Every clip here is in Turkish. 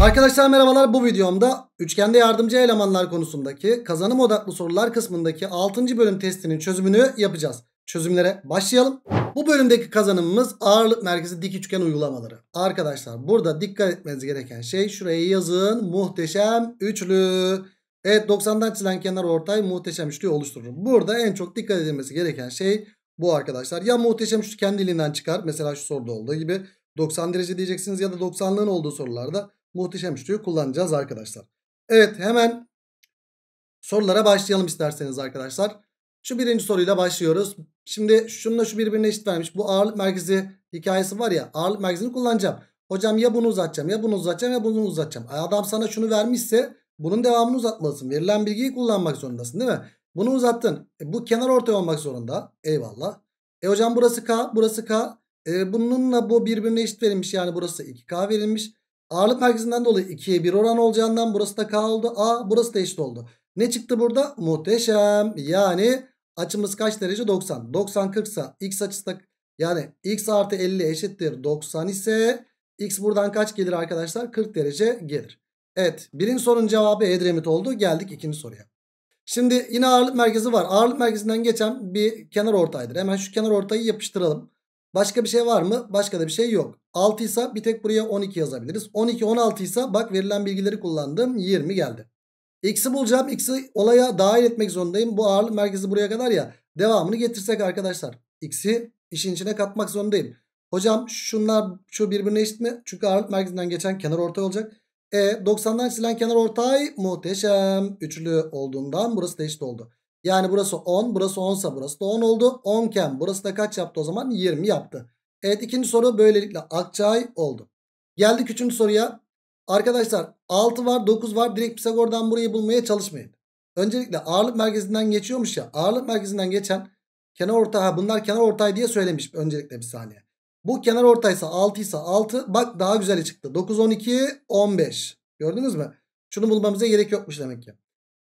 Arkadaşlar merhabalar bu videomda üçgende yardımcı elemanlar konusundaki kazanım odaklı sorular kısmındaki 6. bölüm testinin çözümünü yapacağız. Çözümlere başlayalım. Bu bölümdeki kazanımımız ağırlık merkezi dik üçgen uygulamaları. Arkadaşlar burada dikkat etmeniz gereken şey şuraya yazın muhteşem üçlü. Evet 90'dan çizilen kenar ortay muhteşem üçlü oluşturur. Burada en çok dikkat edilmesi gereken şey bu arkadaşlar. Ya muhteşem üçlü kendiliğinden çıkar mesela şu soruda olduğu gibi 90 derece diyeceksiniz ya da 90'lığın olduğu sorularda muhteşem üçlüyü kullanacağız arkadaşlar. Evet hemen sorulara başlayalım isterseniz arkadaşlar. Şu birinci soruyla başlıyoruz. Şimdi şununla şu birbirine eşit vermiş. Bu ağırlık merkezi hikayesi var ya ağırlık merkezini kullanacağım. Hocam ya bunu uzatacağım ya bunu uzatacağım ya bunu uzatacağım. E, adam sana şunu vermişse bunun devamını uzatmalısın. Verilen bilgiyi kullanmak zorundasın değil mi? Bunu uzattın. E, bu kenar ortaya olmak zorunda. Eyvallah. E hocam burası K burası K. E, bununla bu birbirine eşit verilmiş yani burası 2K verilmiş. Ağırlık merkezinden dolayı 2'ye 1 oran olacağından burası da K oldu. A burası da eşit oldu. Ne çıktı burada? Muhteşem. Yani açımız kaç derece? 90. 90 40 ise x açısı da yani x artı 50 eşittir 90 ise x buradan kaç gelir arkadaşlar? 40 derece gelir. Evet birinci sorunun cevabı Edremit oldu. Geldik ikinci soruya. Şimdi yine ağırlık merkezi var. Ağırlık merkezinden geçen bir kenar ortaydır. Hemen şu kenar ortayı yapıştıralım. Başka bir şey var mı? Başka da bir şey yok. 6 ise bir tek buraya 12 yazabiliriz. 12 16 ise bak verilen bilgileri kullandım. 20 geldi. X'i bulacağım. X'i olaya dahil etmek zorundayım. Bu ağırlık merkezi buraya kadar ya. Devamını getirsek arkadaşlar. X'i işin içine katmak zorundayım. Hocam şunlar şu birbirine eşit mi? Çünkü ağırlık merkezinden geçen kenar ortay olacak. E 90'dan çizilen kenar ortay muhteşem. Üçlü olduğundan burası da eşit oldu. Yani burası 10 burası 10 sa burası da 10 oldu. 10 ken burası da kaç yaptı o zaman? 20 yaptı. Evet ikinci soru böylelikle Akçay oldu. Geldik üçüncü soruya. Arkadaşlar 6 var 9 var direkt Pisagor'dan burayı bulmaya çalışmayın. Öncelikle ağırlık merkezinden geçiyormuş ya ağırlık merkezinden geçen kenar orta ha bunlar kenar ortay diye söylemiş öncelikle bir saniye. Bu kenar ortaysa 6 ise 6 bak daha güzel çıktı 9 12 15 gördünüz mü? Şunu bulmamıza gerek yokmuş demek ki.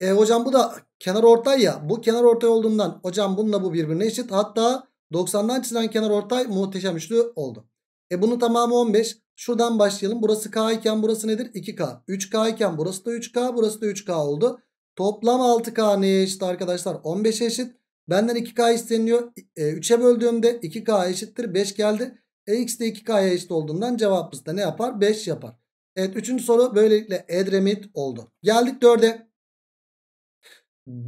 E hocam bu da kenar ortay ya. Bu kenar ortay olduğundan hocam bununla bu birbirine eşit. Hatta 90'dan çizilen kenar ortay muhteşem üçlü oldu. E bunun tamamı 15. Şuradan başlayalım. Burası K iken burası nedir? 2K. 3K iken burası da 3K. Burası da 3K oldu. Toplam 6K neye eşit arkadaşlar? 15'e eşit. Benden 2K isteniyor. 3'e böldüğümde 2K eşittir. 5 geldi. E, X de 2K'ya eşit olduğundan cevabımız da ne yapar? 5 yapar. Evet 3. soru böylelikle Edremit oldu. Geldik 4'e.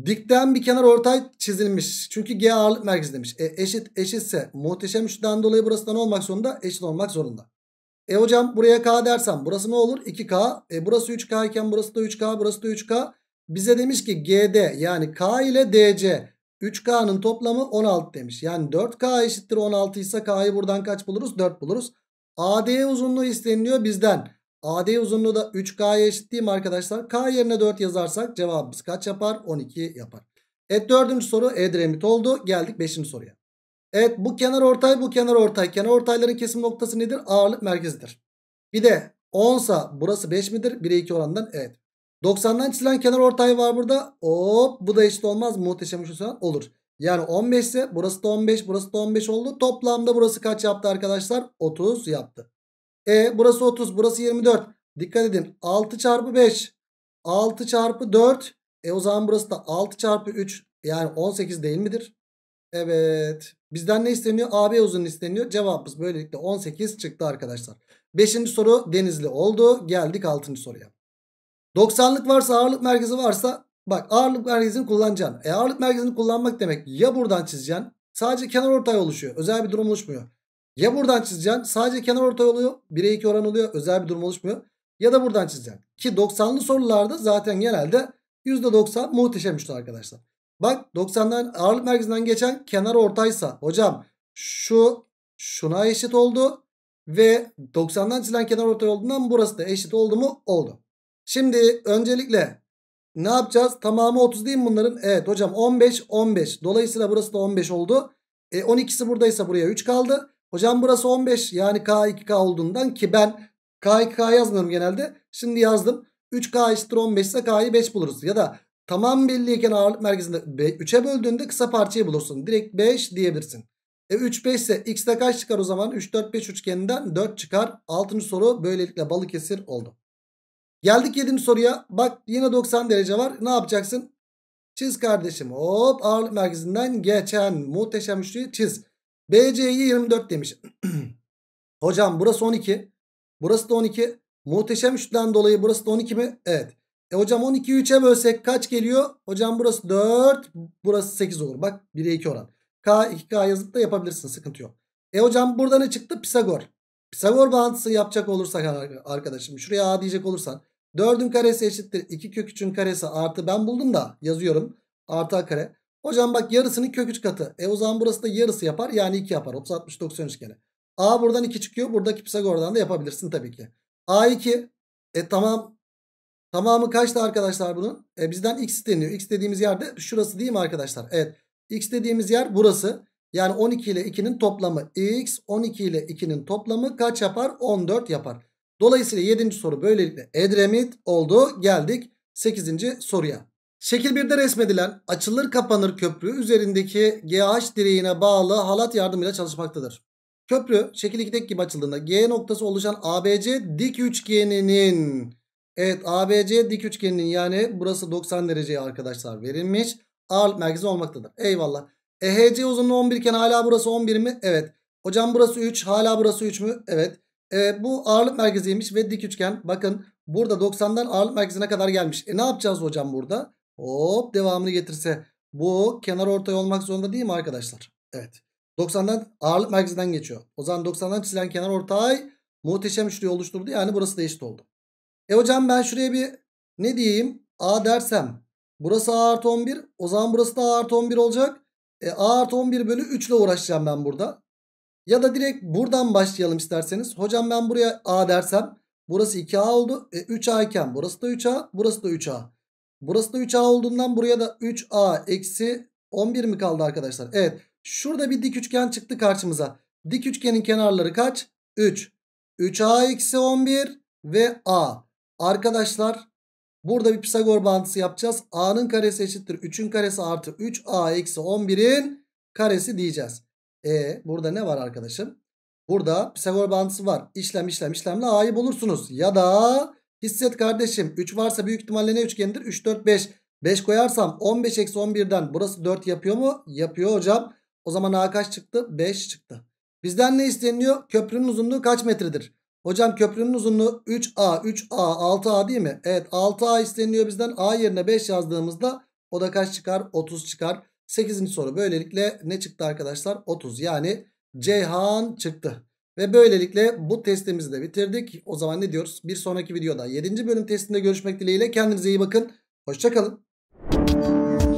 Dikten bir kenar ortay çizilmiş. Çünkü G ağırlık merkezi demiş. E, eşit eşitse muhteşem üçlüden dolayı burası da ne olmak zorunda? Eşit olmak zorunda. E hocam buraya K dersem burası ne olur? 2K. E burası 3K iken burası da 3K burası da 3K. Bize demiş ki GD yani K ile DC 3K'nın toplamı 16 demiş. Yani 4K eşittir 16 ise K'yı buradan kaç buluruz? 4 buluruz. AD uzunluğu isteniliyor bizden. AD uzunluğu da 3K'ya eşit değil mi arkadaşlar? K yerine 4 yazarsak cevabımız kaç yapar? 12 yapar. Evet dördüncü soru Edremit oldu. Geldik beşinci soruya. Evet bu kenar ortay bu kenar ortay. Kenar ortayların kesim noktası nedir? Ağırlık merkezidir. Bir de 10 sa burası 5 midir? 1'e 2 oranından evet. 90'dan çizilen kenar ortay var burada. Hop bu da eşit olmaz. Muhteşem şu soran olur. Yani 15 ise burası da 15 burası da 15 oldu. Toplamda burası kaç yaptı arkadaşlar? 30 yaptı. E burası 30 burası 24. Dikkat edin 6 çarpı 5. 6 çarpı 4. E o zaman burası da 6 çarpı 3 yani 18 değil midir? Evet. Bizden ne isteniyor? AB uzun isteniyor. Cevabımız böylelikle 18 çıktı arkadaşlar. 5. soru Denizli oldu. Geldik 6. soruya. 90'lık varsa ağırlık merkezi varsa bak ağırlık merkezini kullanacaksın. E ağırlık merkezini kullanmak demek ya buradan çizeceksin. Sadece kenar ortay oluşuyor. Özel bir durum oluşmuyor. Ya buradan çizeceksin. Sadece kenar orta oluyor. 1'e 2 oran oluyor. Özel bir durum oluşmuyor. Ya da buradan çizeceksin. Ki 90'lı sorularda zaten genelde %90 muhteşem üçlü arkadaşlar. Bak 90'dan ağırlık merkezinden geçen kenar ortaysa hocam şu şuna eşit oldu ve 90'dan çizilen kenar orta olduğundan burası da eşit oldu mu? Oldu. Şimdi öncelikle ne yapacağız? Tamamı 30 değil mi bunların? Evet hocam 15 15. Dolayısıyla burası da 15 oldu. E 12'si buradaysa buraya 3 kaldı. Hocam burası 15 yani K2K olduğundan ki ben K2K yazmıyorum genelde. Şimdi yazdım. 3K eşittir 15 ise K'yı 5 buluruz. Ya da tamam belliyken ağırlık merkezinde 3'e böldüğünde kısa parçayı bulursun. Direkt 5 diyebilirsin. E 3 5 ise x'de kaç çıkar o zaman? 3 4 5 üçgeninden 4 çıkar. 6. soru böylelikle Balıkesir oldu. Geldik 7. soruya. Bak yine 90 derece var. Ne yapacaksın? Çiz kardeşim. Hop ağırlık merkezinden geçen muhteşem üçlüyü çiz. BC'yi 24 demiş. Hocam burası 12. Burası da 12. Muhteşem üçten dolayı burası da 12 mi? Evet. E hocam 12'yi 3'e bölsek kaç geliyor? Hocam burası 4. Burası 8 olur. Bak 1'e 2 oran. K 2K yazıp da yapabilirsin. Sıkıntı yok. E hocam burada ne çıktı? Pisagor. Pisagor bağıntısı yapacak olursak arkadaşım. Şuraya A diyecek olursan. 4'ün karesi eşittir. 2 kök 3'ün karesi artı ben buldum da yazıyorum. Artı A kare. Hocam bak yarısının kök 3 katı. E o zaman burası da yarısı yapar. Yani 2 yapar. 30 60 90 üçgeni. A buradan 2 çıkıyor. Buradaki Pisagor'dan da yapabilirsin tabii ki. A2. E tamam. Tamamı kaçtı arkadaşlar bunun? E bizden x isteniyor. X dediğimiz yerde şurası değil mi arkadaşlar? Evet. X dediğimiz yer burası. Yani 12 ile 2'nin toplamı x. 12 ile 2'nin toplamı kaç yapar? 14 yapar. Dolayısıyla 7. soru böylelikle Edremit oldu. Geldik 8. soruya. Şekil 1'de resmedilen açılır kapanır köprü üzerindeki GH direğine bağlı halat yardımıyla çalışmaktadır. Köprü şekil 2'deki gibi açıldığında G noktası oluşan ABC dik üçgeninin Evet ABC dik üçgeninin yani burası 90 dereceye arkadaşlar verilmiş. Ağırlık merkezi olmaktadır. Eyvallah. EHC uzunluğu 11 iken hala burası 11 mi? Evet. Hocam burası 3 hala burası 3 mü? Evet. E, bu ağırlık merkeziymiş ve dik üçgen. Bakın burada 90'dan ağırlık merkezine kadar gelmiş. E ne yapacağız hocam burada? Hop devamını getirse bu kenar ortay olmak zorunda değil mi arkadaşlar? Evet. 90'dan ağırlık merkezinden geçiyor. O zaman 90'dan çizilen kenar ortay muhteşem üçlüyü oluşturdu. Yani burası da eşit oldu. E hocam ben şuraya bir ne diyeyim? A dersem burası A artı 11. O zaman burası da A artı 11 olacak. E, A artı 11 bölü 3 ile uğraşacağım ben burada. Ya da direkt buradan başlayalım isterseniz. Hocam ben buraya A dersem burası 2A oldu. E, 3A iken burası da 3A burası da 3A. Burası da 3A olduğundan buraya da 3A eksi 11 mi kaldı arkadaşlar? Evet. Şurada bir dik üçgen çıktı karşımıza. Dik üçgenin kenarları kaç? 3. 3A eksi 11 ve A. Arkadaşlar burada bir Pisagor bağıntısı yapacağız. A'nın karesi eşittir 3'ün karesi artı 3A eksi 11'in karesi diyeceğiz. E burada ne var arkadaşım? Burada Pisagor bağıntısı var. İşlem işlem işlemle A'yı bulursunuz. Ya da Hisset kardeşim 3 varsa büyük ihtimalle ne üçgenidir? 3, 4, 5. 5 koyarsam 15 eksi 11'den burası 4 yapıyor mu? Yapıyor hocam. O zaman A kaç çıktı? 5 çıktı. Bizden ne isteniyor? Köprünün uzunluğu kaç metredir? Hocam köprünün uzunluğu 3A, 3A, 6A değil mi? Evet 6A isteniyor bizden. A yerine 5 yazdığımızda o da kaç çıkar? 30 çıkar. 8. soru böylelikle ne çıktı arkadaşlar? 30 yani Ceyhan çıktı. Ve böylelikle bu testimizi de bitirdik. O zaman ne diyoruz? Bir sonraki videoda 7. bölüm testinde görüşmek dileğiyle. Kendinize iyi bakın. Hoşçakalın.